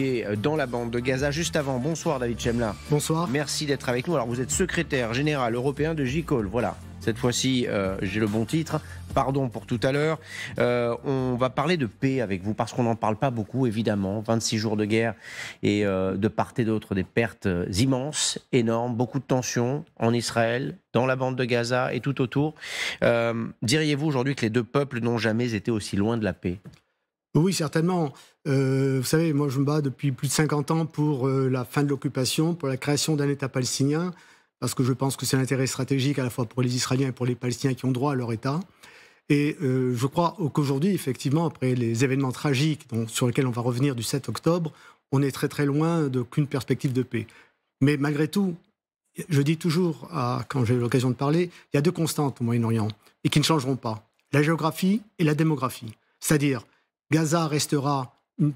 Euh, dans la bande de Gaza juste avant. Bonsoir David Chemla. Bonsoir. Merci d'être avec nous. Alors vous êtes secrétaire général européen de JCOL. Voilà. Cette fois-ci, euh, j'ai le bon titre. Pardon pour tout à l'heure. Euh, on va parler de paix avec vous parce qu'on n'en parle pas beaucoup, évidemment. 26 jours de guerre et de part et d'autre des pertes immenses, énormes, beaucoup de tensions en Israël, dans la bande de Gaza et tout autour. Diriez-vous aujourd'hui que les deux peuples n'ont jamais été aussi loin de la paix oui, certainement. Euh, vous savez, moi, je me bats depuis plus de 50 ans pour euh, la fin de l'occupation, pour la création d'un État palestinien, parce que je pense que c'est un intérêt stratégique à la fois pour les Israéliens et pour les Palestiniens qui ont droit à leur État. Et euh, je crois qu'aujourd'hui, effectivement, après les événements tragiques dont, sur lesquels on va revenir du 7 octobre, on est très très loin d'aucune perspective de paix. Mais malgré tout, je dis toujours, quand j'ai l'occasion de parler, il y a deux constantes au Moyen-Orient et qui ne changeront pas la géographie et la démographie. C'est-à-dire, Gaza restera une,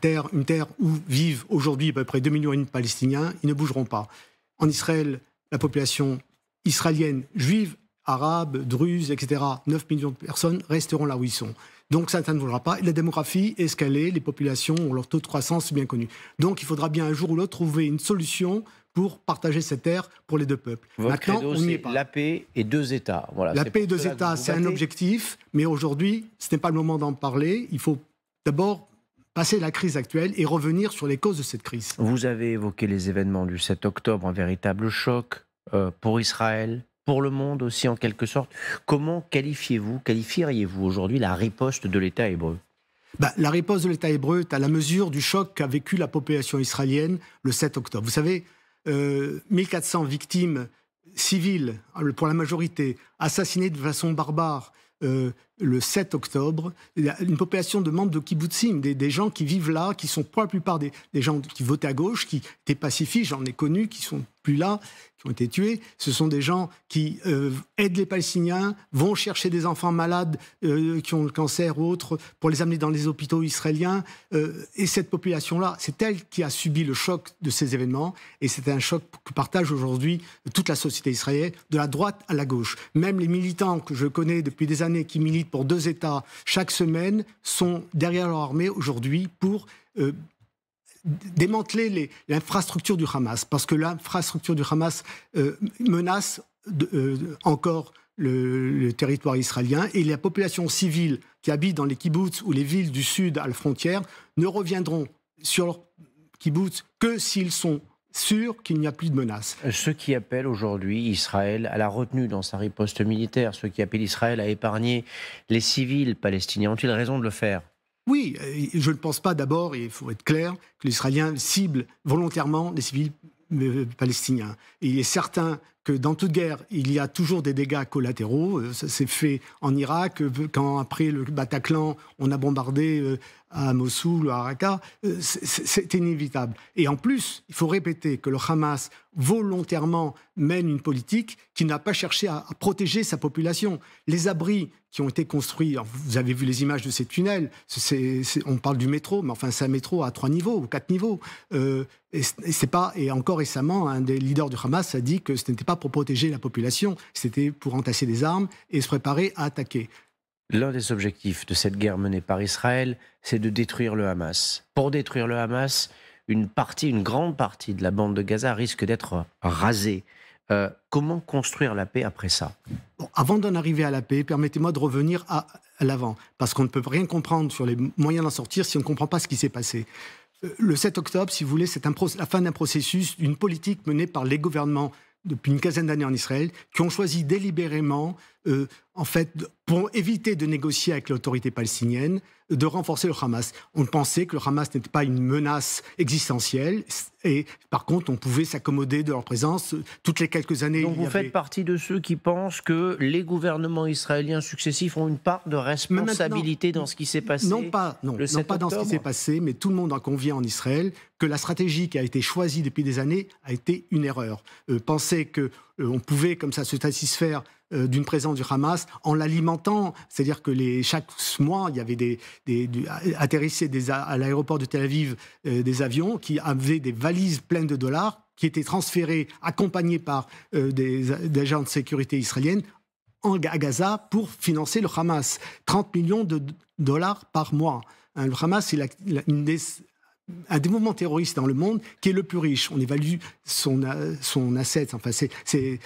terre, où vivent aujourd'hui à peu près 2 millions de Palestiniens. Ils ne bougeront pas. En Israël, la population israélienne juive, arabe, druze, etc., 9 millions de personnes resteront là où ils sont. Donc ça, ne voudra pas. La démographie est escalée, les populations ont leur taux de croissance bien connu. Donc il faudra bien un jour ou l'autre trouver une solution pour partager cette terre pour les deux peuples. Maintenant, on pas. La paix et deux États. Voilà, la paix et deux États, c'est un objectif, mais aujourd'hui, ce n'est pas le moment d'en parler. Il faut d'abord passer la crise actuelle et revenir sur les causes de cette crise. Vous avez évoqué les événements du 7 octobre, un véritable choc euh, pour Israël, pour le monde aussi en quelque sorte. Comment qualifiez-vous, qualifieriez-vous aujourd'hui la riposte de l'État hébreu bah, la riposte de l'État hébreu est à la mesure du choc qu'a vécu la population israélienne le 7 octobre. Vous savez, 1400 euh, victimes civiles, hein, pour la majorité, assassinées de façon barbare, euh, le 7 octobre, une population de membres de kibbutzim, des, gens qui vivent là, qui sont pour la plupart des, gens qui votent à gauche, qui étaient pacifistes, j'en ai connu, qui sont plus là, qui ont été tués. Ce sont des gens qui euh, aident les Palestiniens, vont chercher des enfants malades euh, qui ont le cancer ou autre, pour les amener dans les hôpitaux israéliens. Euh, et cette population-là, c'est elle qui a subi le choc de ces événements. Et c'est un choc que partage aujourd'hui toute la société israélienne, de la droite à la gauche. Même les militants que je connais depuis des années qui militent pour deux États chaque semaine sont derrière leur armée aujourd'hui pour euh, démanteler l'infrastructure du Hamas, parce que l'infrastructure du Hamas euh, menace euh, encore le, territoire israélien et la population civile qui habite dans les kibbutz ou les villes du sud à la frontière ne reviendront sur leur kibbutz que s'ils sont sûr qu'il n'y a plus de menace. Euh, ceux qui appellent aujourd'hui Israël à la retenue dans sa riposte militaire, ceux qui appellent Israël à épargner les civils palestiniens, ont-ils raison de le faire Oui, euh, je ne pense pas d'abord, et il faut être clair, que l'Israélien cible volontairement les civils euh, palestiniens. Et il est certain que dans toute guerre, il y a toujours des dégâts collatéraux. Euh, ça s'est fait en Irak, euh, quand après le Bataclan, on a bombardé euh, à Mossoul, à Raqqa. C'est inévitable. Et en plus, il faut répéter que le Hamas volontairement mène une politique qui n'a pas cherché à, protéger sa population. Les abris qui ont été construits, vous avez vu les images de ces tunnels, on parle du métro, mais enfin c'est un métro à trois niveaux ou quatre niveaux. c'est pas, et encore récemment, un des leaders du Hamas a dit que ce n'était pas pour protéger la population, c'était pour entasser des armes et se préparer à attaquer. L'un des objectifs de cette guerre menée par Israël, c'est de détruire le Hamas. Pour détruire le Hamas, une partie, une grande partie de la bande de Gaza risque d'être rasée. Euh, comment construire la paix après ça Avant d'en arriver à la paix, permettez-moi de revenir à, l'avant, parce qu'on ne peut rien comprendre sur les moyens d'en sortir si on ne comprend pas ce qui s'est passé. Euh, le 7 octobre, si vous voulez, c'est la fin d'un processus, d'une politique menée par les gouvernements depuis une quinzaine d'années en Israël, qui ont choisi délibérément euh, en fait, pour éviter de négocier avec l'autorité palestinienne, de renforcer le Hamas. On pensait que le Hamas n'était pas une menace existentielle, et par contre, on pouvait s'accommoder de leur présence toutes les quelques années. Donc vous faites partie de ceux qui pensent que les gouvernements israéliens successifs ont une part de responsabilité dans ce qui s'est passé Non pas, non, le non pas dans ce qui s'est passé, mais tout le monde en convient en Israël que la stratégie qui a été choisie depuis des années a été une erreur. Euh, que euh, on pouvait comme ça se satisfaire euh, d'une présence du Hamas en l'alimentant. C'est-à-dire que les, chaque mois, il y avait des, des, à l'aéroport de Tel Aviv euh, des avions qui avaient des valises pleines de dollars qui étaient transférées, accompagnées par des, agents de sécurité israéliennes, à Gaza pour financer le Hamas. 30 millions de dollars par mois. Hein, le Hamas, il des un des mouvements terroristes dans le monde qui est le plus riche. On évalue son, euh, son asset, enfin ses, ses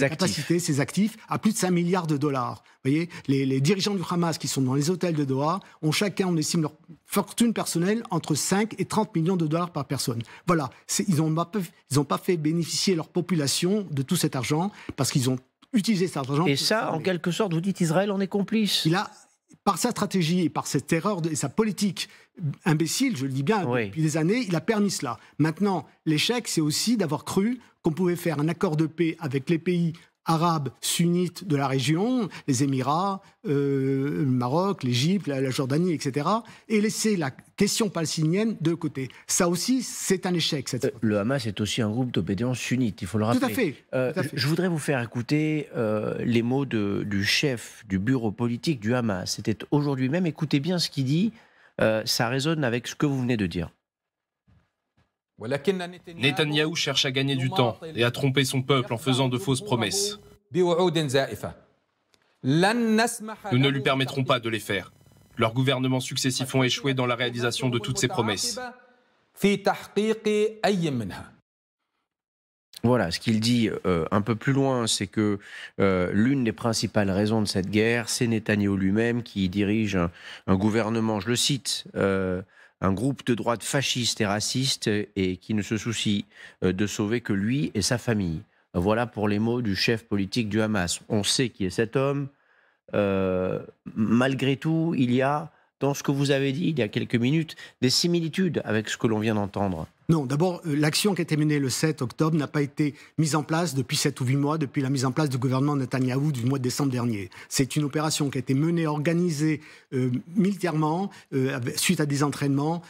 capacités, ses actifs, à plus de 5 milliards de dollars. Vous voyez, les, les, dirigeants du Hamas qui sont dans les hôtels de Doha ont chacun, on estime leur fortune personnelle entre 5 et 30 millions de dollars par personne. Voilà, ils n'ont ils ont pas fait bénéficier leur population de tout cet argent parce qu'ils ont utilisé cet argent. Et ça, en quelque sorte, vous dites Israël en est complice. Il a par sa stratégie et par cette erreur et sa politique imbécile, je le dis bien, depuis des années, il a permis cela. Maintenant, l'échec, c'est aussi d'avoir cru qu'on pouvait faire un accord de paix avec les pays arabes sunnites de la région, les Émirats, euh, le Maroc, l'Égypte, la, Jordanie, etc., et laisser la question palestinienne de côté. Ça aussi, c'est un échec. Euh, le Hamas est aussi un groupe d'obédience sunnite, il faut le rappeler. Euh, tout à fait. Je voudrais vous faire écouter les mots du chef du bureau politique du Hamas. C'était aujourd'hui même. Écoutez bien ce qu'il dit. ça résonne avec ce que vous venez de dire. Netanyahou cherche à gagner du temps et à tromper son peuple en faisant de fausses promesses. Nous ne lui permettrons pas de les faire. Leurs gouvernements successifs ont échoué dans la réalisation de toutes ces promesses. Voilà, ce qu'il dit euh, un peu plus loin, c'est que euh, l'une des principales raisons de cette guerre, c'est Netanyahu lui-même qui dirige un, gouvernement, je le cite, euh, un groupe de droite fasciste et raciste euh, et qui ne se soucie euh, de sauver que lui et sa famille. Voilà pour les mots du chef politique du Hamas. On sait qui est cet homme. Euh, malgré tout, il y a, dans ce que vous avez dit il y a quelques minutes, des similitudes avec ce que l'on vient d'entendre. Non, d'abord, euh, l'action qui a été menée le 7 octobre n'a pas été mise en place depuis 7 ou 8 mois, depuis la mise en place du gouvernement Netanyahou du mois de décembre dernier. C'est une opération qui a été menée, organisée euh, militairement, euh, suite à des entraînements,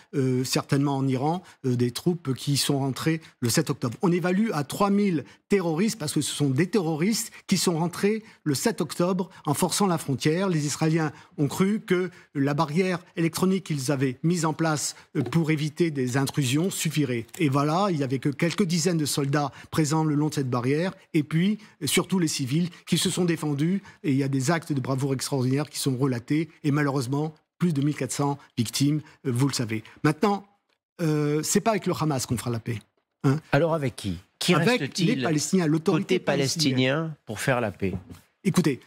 certainement en Iran, des troupes qui sont rentrées le 7 octobre. On évalue à 3000 terroristes, parce que ce sont des terroristes qui sont rentrés le 7 octobre en forçant la frontière. Les Israéliens ont cru que la barrière électronique qu'ils avaient mise en place pour éviter des intrusions suffirait et voilà, il n'y avait que quelques dizaines de soldats présents le long de cette barrière, et puis surtout les civils qui se sont défendus, et il y a des actes de bravoure extraordinaires qui sont relatés, et malheureusement, plus de 1400 victimes, euh, vous le savez. Maintenant, euh, c'est pas avec le Hamas qu'on fera la paix. Hein. Alors avec qui Qui avec les Palestiniens, l'autorité palestinienne, pour faire la paix Écoutez,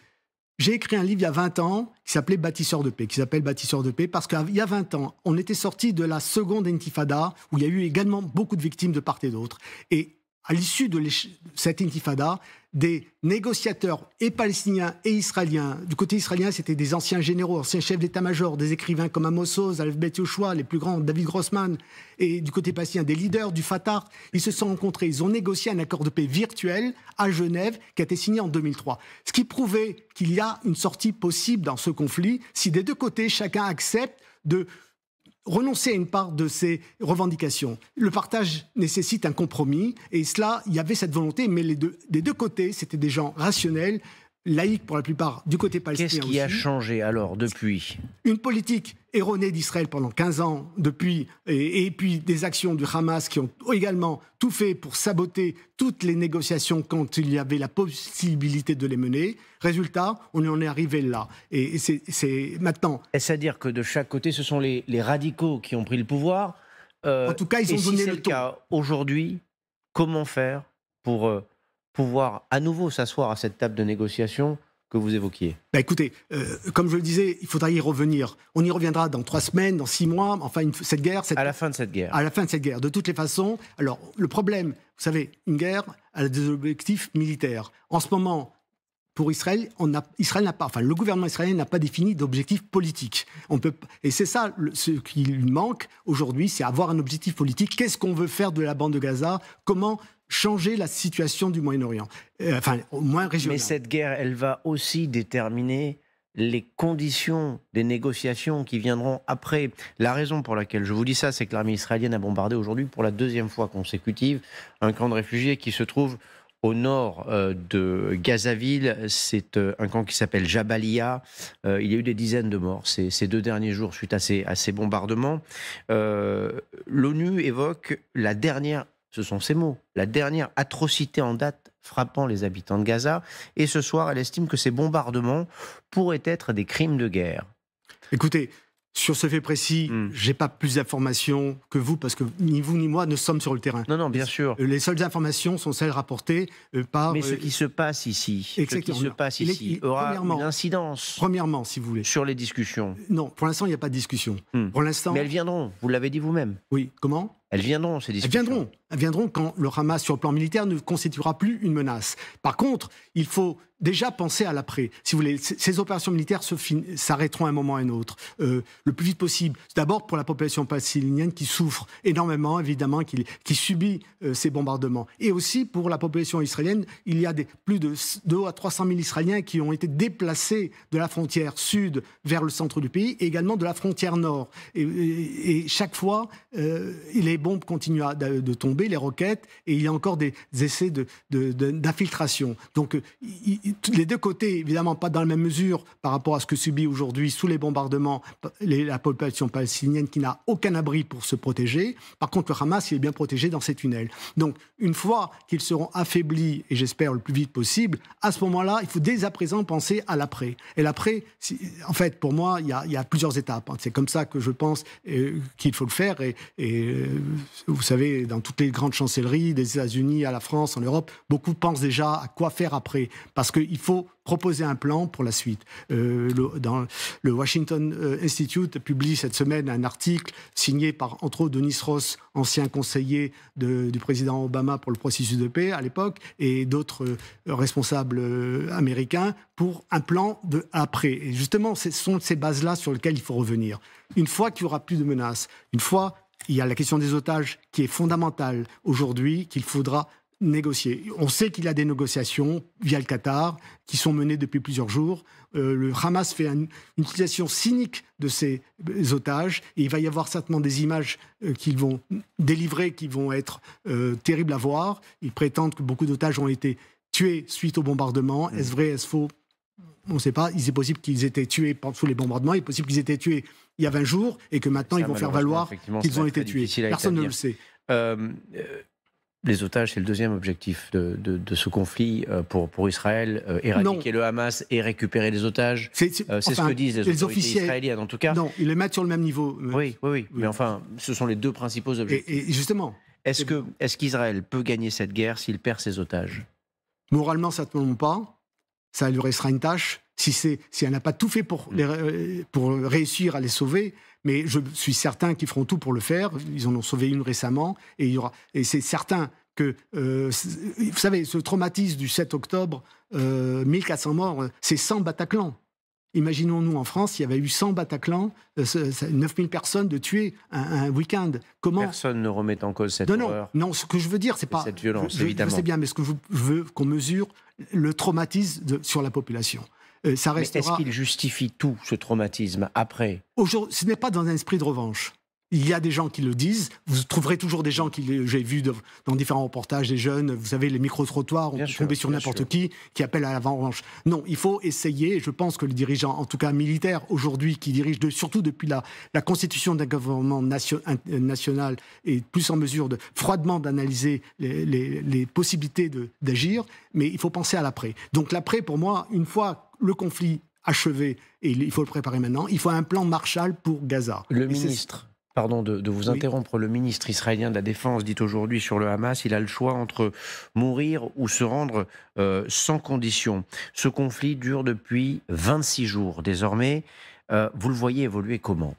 j'ai écrit un livre il y a 20 ans qui s'appelait Bâtisseur de paix, qui s'appelle Bâtisseur de paix, parce qu'il y a 20 ans, on était sorti de la seconde intifada, où il y a eu également beaucoup de victimes de part et d'autre. Et à l'issue de cette intifada, des négociateurs et palestiniens et israéliens. Du côté israélien, c'était des anciens généraux, anciens chefs d'état-major, des écrivains comme Amos Oz, Alef les plus grands, David Grossman, et du côté palestinien, des leaders du Fatah. Ils se sont rencontrés, ils ont négocié un accord de paix virtuel à Genève qui a été signé en 2003. Ce qui prouvait qu'il y a une sortie possible dans ce conflit si des deux côtés, chacun accepte de renoncer à une part de ses revendications. Le partage nécessite un compromis, et cela, il y avait cette volonté, mais les deux, des deux côtés, c'était des gens rationnels laïque pour la plupart, du côté palestinien. Qu'est-ce qui a changé alors depuis Une politique erronée d'Israël pendant 15 ans, depuis, et, puis des actions du Hamas qui ont également tout fait pour saboter toutes les négociations quand il y avait la possibilité de les mener. Résultat, on en est arrivé là. Et, c'est maintenant. est à dire que de chaque côté, ce sont les, les radicaux qui ont pris le pouvoir euh, En tout cas, ils ont et donné si le, le cas aujourd'hui, comment faire pour. Euh, pouvoir à nouveau s'asseoir à cette table de négociation que vous évoquiez bah, Écoutez, euh, comme je le disais, il faudra y revenir. On y reviendra dans trois semaines, dans six mois, enfin, cette guerre... Cette... À la fin de cette guerre. À la fin de cette guerre. De toutes les façons, alors, le problème, vous savez, une guerre a des objectifs militaires. En ce moment, pour Israël, on a, Israël n'a pas, enfin, le gouvernement israélien n'a pas défini d'objectif politique. On peut, et c'est ça ce qui lui manque aujourd'hui, c'est avoir un objectif politique. Qu'est-ce qu'on veut faire de la bande de Gaza Comment changer la situation du Moyen-Orient, euh, enfin au moins régional. Mais cette guerre, elle va aussi déterminer les conditions des négociations qui viendront après. La raison pour laquelle je vous dis ça, c'est que l'armée israélienne a bombardé aujourd'hui pour la deuxième fois consécutive un camp de réfugiés qui se trouve au nord euh, de Gazaville. C'est euh, un camp qui s'appelle Jabalia. il y a eu des dizaines de morts ces, ces deux derniers jours suite à ces, bombardements. L'ONU évoque la dernière ce sont ces mots. La dernière atrocité en date frappant les habitants de Gaza. Et ce soir, elle estime que ces bombardements pourraient être des crimes de guerre. Écoutez, sur ce fait précis, hmm. j'ai pas plus d'informations que vous parce que ni vous ni moi ne sommes sur le terrain. Non, non, bien sûr. Les seules informations sont celles rapportées euh, par. Mais ce euh, qui se passe ici, ce qui se passe ici, aura une incidence. Premièrement, si vous voulez. Sur les discussions. Non, pour l'instant, il n'y a pas de discussion. Hmm. Pour l'instant. Mais elles viendront. Vous l'avez dit vous-même. Oui. Comment elles viendront, ces discussions. Elles viendront. viendront quand le Hamas, sur le plan militaire, ne constituera plus une menace. Par contre, il faut déjà penser à l'après. Si vous voulez, ces opérations militaires s'arrêteront à un moment ou à un autre, euh, le plus vite possible. D'abord pour la population palestinienne qui souffre énormément, évidemment, qui, qui subit euh, ces bombardements. Et aussi pour la population israélienne, il y a des, plus de 2 à 300 000 Israéliens qui ont été déplacés de la frontière sud vers le centre du pays et également de la frontière nord. Et, chaque fois, euh, il est bombes continuent de, tomber, les roquettes, et il y a encore des, essais d'infiltration. Donc, euh, les deux côtés, évidemment, pas dans la même mesure par rapport à ce que subit aujourd'hui sous les bombardements la population palestinienne qui n'a aucun abri pour se protéger. Par contre, le Hamas, il est bien protégé dans ses tunnels. Donc, une fois qu'ils seront affaiblis, et j'espère le plus vite possible, à ce moment-là, il faut dès à présent penser à l'après. Et l'après, en fait, pour moi, il y a, plusieurs étapes. Hein. C'est comme ça que je pense euh, qu'il faut le faire. Et, euh, vous savez, dans toutes les grandes chancelleries, des États-Unis à la France, en Europe, beaucoup pensent déjà à quoi faire après, parce qu'il faut proposer un plan pour la suite. Euh, le, Washington euh, Institute publie cette semaine un article signé par, entre autres, Denis Ross, ancien conseiller du président Obama pour le processus de paix à l'époque, et d'autres euh, responsables américains pour un plan de après. Et justement, ce sont ces bases-là sur lesquelles il faut revenir. Une fois qu'il n'y aura plus de menaces, une fois il y a la question des otages qui est fondamentale aujourd'hui, qu'il faudra négocier. On sait qu'il y a des négociations via le Qatar qui sont menées depuis plusieurs jours. Euh, le Hamas fait une utilisation cynique de ces euh, otages et il va y avoir certainement des images euh, qu'ils vont délivrer qui vont être terribles à voir. Ils prétendent que beaucoup d'otages ont été tués suite au bombardement. Mmh. Est-ce vrai, est-ce faux on ne sait pas, il est possible qu'ils aient été tués sous les bombardements, il est possible qu'ils aient été tués il y a 20 jours et que maintenant ils vont faire valoir qu'ils ont été tués. Personne ne le sait. Euh, euh, les otages, c'est le deuxième objectif de, ce conflit euh, pour, Israël, éradiquer le Hamas et récupérer les otages. C'est ce que disent les, les officiers israéliennes, en tout cas. Non, ils les mettent sur le même niveau. Oui, oui, Mais enfin, ce sont les deux principaux objectifs. Et, justement. Est-ce qu'Israël peut gagner cette guerre s'il perd ses otages Moralement, ça certainement pas ça lui restera une tâche. Si, si elle n'a pas tout fait pour, mm. euh, pour réussir à les sauver, mais je suis certain qu'ils feront tout pour le faire. Ils en ont sauvé une récemment, et Et c'est certain que, euh, vous savez, ce traumatisme du 7 octobre, 1400 euh, morts, c'est 100 Bataclan. Imaginons-nous en France, il y avait eu 100 Bataclan, 9000 personnes de tuer un, week-end. Comment Personne ne remet en cause cette non, horreur. Non, ce que je veux dire, c'est pas. Cette violence, évidemment. bien, mais ce que je veux qu'on mesure, le traumatisme sur la population. Euh, ça restera... est-ce qu'il justifie tout ce traumatisme après Ce n'est pas dans un esprit de revanche il y a des gens qui le disent. Vous trouverez toujours des gens qui, j'ai vu dans, différents reportages, des jeunes, vous savez, les micro-trottoirs, on tomber sur n'importe qui, qui appelle à la vengeance. Non, il faut essayer. Je pense que les dirigeants, en tout cas militaires, aujourd'hui, qui dirigent, de, surtout depuis la, la constitution d'un gouvernement euh, national, est plus en mesure de froidement d'analyser les, possibilités d'agir. Mais il faut penser à l'après. Donc l'après, pour moi, une fois le conflit achevé, et il faut le préparer maintenant, il faut un plan Marshall pour Gaza. Le ministre Pardon de, vous interrompre. Le ministre israélien de la Défense dit aujourd'hui sur le Hamas, il a le choix entre mourir ou se rendre euh, sans condition. Ce conflit dure depuis 26 jours désormais. Euh, vous le voyez évoluer comment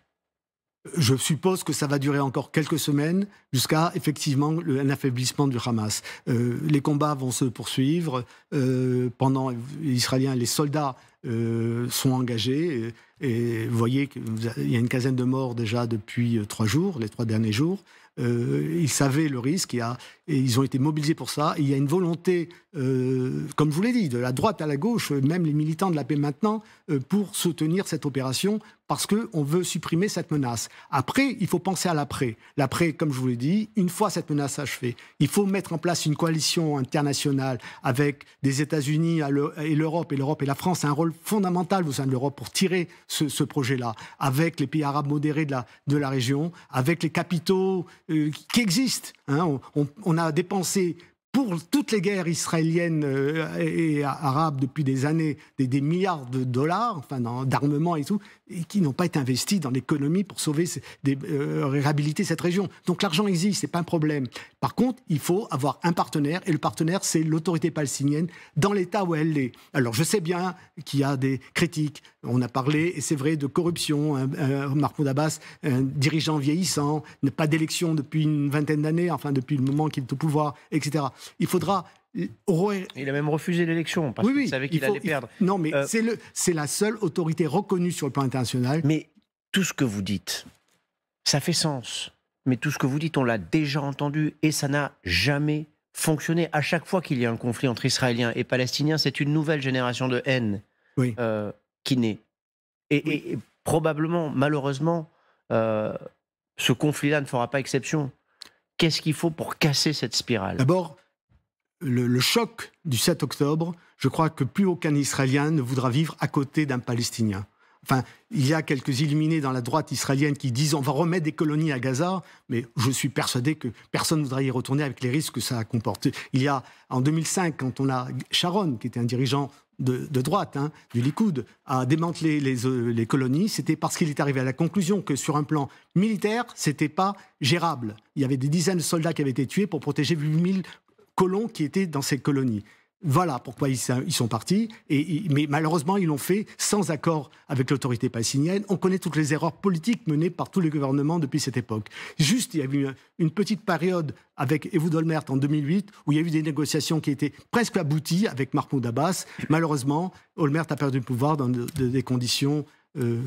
je suppose que ça va durer encore quelques semaines jusqu'à effectivement le, un affaiblissement du Hamas. Euh, les combats vont se poursuivre euh, pendant les Israéliens, les soldats euh, sont engagés et, vous voyez qu'il y a une quinzaine de morts déjà depuis trois jours, les trois derniers jours. ils savaient le risque. Il y a, et ils ont été mobilisés pour ça. il y a une volonté, euh, comme je vous l'ai dit, de la droite à la gauche, euh, même les militants de la paix maintenant, euh, pour soutenir cette opération parce qu'on veut supprimer cette menace. Après, il faut penser à l'après. L'après, comme je vous l'ai dit, une fois cette menace achevée, il faut mettre en place une coalition internationale avec des États-Unis et l'Europe. Et l'Europe et la France a un rôle fondamental au sein de l'Europe pour tirer ce, projet-là, avec les pays arabes modérés de la, de la région, avec les capitaux qui existent. Hein. On, on a dépenser pour toutes les guerres israéliennes euh, et arabes depuis des années, des, milliards de dollars, enfin d'armement et tout, et qui n'ont pas été investis dans l'économie pour sauver, des, euh, réhabiliter cette région. Donc l'argent existe, c'est pas un problème. Par contre, il faut avoir un partenaire, et le partenaire, c'est l'autorité palestinienne dans l'État où elle est. Alors je sais bien qu'il y a des critiques. On a parlé, et c'est vrai, de corruption. Hein, euh, un dirigeant vieillissant, pas d'élection depuis une vingtaine d'années, enfin depuis le moment qu'il est au pouvoir, etc il faudra euh, il a même refusé l'élection parce qu'il savait qu'il allait perdre. Non, mais euh, c'est la seule autorité reconnue sur le plan international. Mais tout ce que vous dites, ça fait sens. Mais tout ce que vous dites, on l'a déjà entendu et ça n'a jamais fonctionné. À chaque fois qu'il y a un conflit entre Israéliens et Palestiniens, c'est une nouvelle génération de haine euh, qui naît. Et, probablement, malheureusement, ce conflit-là ne fera pas exception. Qu'est-ce qu'il faut pour casser cette spirale le, choc du 7 octobre, je crois que plus aucun Israélien ne voudra vivre à côté d'un Palestinien. Enfin, il y a quelques illuminés dans la droite israélienne qui disent on va remettre des colonies à Gaza, mais je suis persuadé que personne ne voudra y retourner avec les risques que ça comporte. Il y a, en 2005, quand on a Sharon, qui était un dirigeant de, droite, hein, du Likoud, a démanteler les, euh, les colonies, c'était parce qu'il est arrivé à la conclusion que sur un plan militaire, c'était pas gérable. Il y avait des dizaines de soldats qui avaient été tués pour protéger 8000 colons qui étaient dans ces colonies. Voilà pourquoi ils, sont partis. Et, mais malheureusement, ils l'ont fait sans accord avec l'autorité palestinienne. On connaît toutes les erreurs politiques menées par tous les gouvernements depuis cette époque. Juste, il y a eu une petite période avec Ehud Olmert en 2008 où il y a eu des négociations qui étaient presque abouties avec Mahmoud Abbas. Malheureusement, Olmert a perdu le pouvoir dans des conditions euh,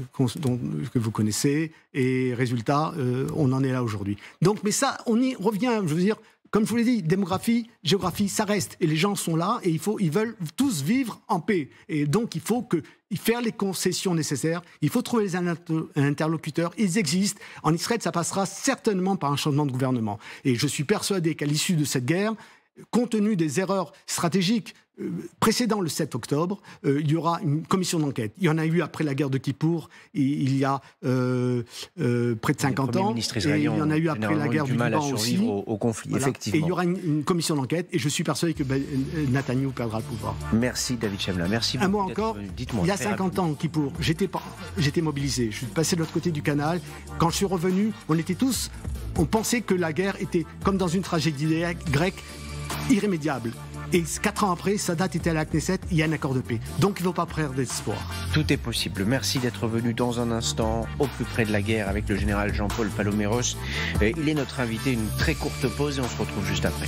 que vous connaissez. Et résultat, euh, on en est là aujourd'hui. Donc, mais ça, on y revient. Je veux dire, comme je vous l'ai dit, démographie, géographie, ça reste. Et les gens sont là et ils veulent tous vivre en paix. Et donc, il faut que faire les concessions nécessaires, il faut trouver les interlocuteurs, ils existent. En Israël, ça passera certainement par un changement de gouvernement. Et je suis persuadé qu'à l'issue de cette guerre, compte tenu des erreurs stratégiques euh, précédant le 7 octobre, euh, il y aura une commission d'enquête. Il y en a eu après la guerre de Kippour, il y a euh, près de 50 ans. Et il y en a eu après la guerre du, mal à aussi. Au, conflit, effectivement. Et il y aura une, commission d'enquête, et je suis persuadé que ben, Netanyahu perdra le pouvoir. Merci David Chemla, merci. Un mot encore, il y a 50 ans, Kippour, j'étais, j'étais mobilisé, je suis passé de l'autre côté du canal. Quand je suis revenu, on était tous, on pensait que la guerre était comme dans une tragédie grecque, irrémédiable. Et quatre ans après, sa date était à la Knesset, il y a un accord de paix. Donc il ne faut pas perdre d'espoir. Tout est possible. Merci d'être venu dans un instant au plus près de la guerre avec le général Jean-Paul Paloméros. Il est notre invité, une très courte pause et on se retrouve juste après.